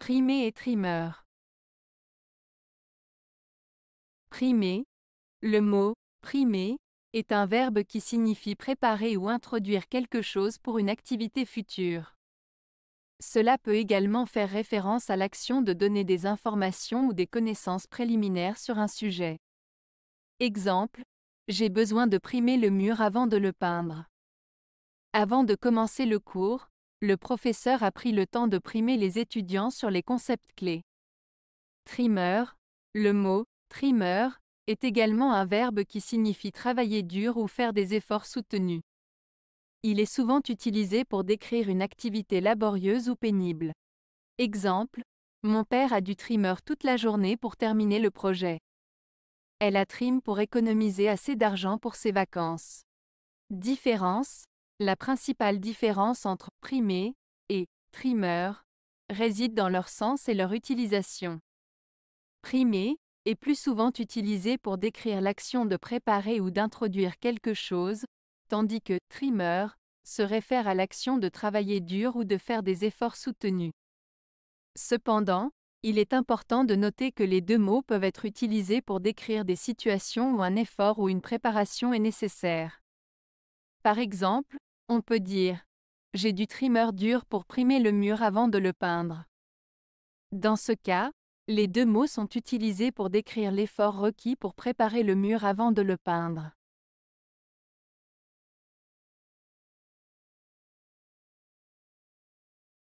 Primer et trimeur Primer. Le mot primer est un verbe qui signifie préparer ou introduire quelque chose pour une activité future. Cela peut également faire référence à l'action de donner des informations ou des connaissances préliminaires sur un sujet. Exemple, j'ai besoin de primer le mur avant de le peindre. Avant de commencer le cours, le professeur a pris le temps de primer les étudiants sur les concepts clés. Trimmer, le mot trimmer est également un verbe qui signifie travailler dur ou faire des efforts soutenus. Il est souvent utilisé pour décrire une activité laborieuse ou pénible. Exemple, mon père a dû trimmer toute la journée pour terminer le projet. Elle a trim pour économiser assez d'argent pour ses vacances. Différence, la principale différence entre primé et trimmer réside dans leur sens et leur utilisation. Primé est plus souvent utilisé pour décrire l'action de préparer ou d'introduire quelque chose, tandis que trimmer se réfère à l'action de travailler dur ou de faire des efforts soutenus. Cependant, il est important de noter que les deux mots peuvent être utilisés pour décrire des situations où un effort ou une préparation est nécessaire. Par exemple, on peut dire j'ai du trimeur dur pour primer le mur avant de le peindre. Dans ce cas, les deux mots sont utilisés pour décrire l'effort requis pour préparer le mur avant de le peindre.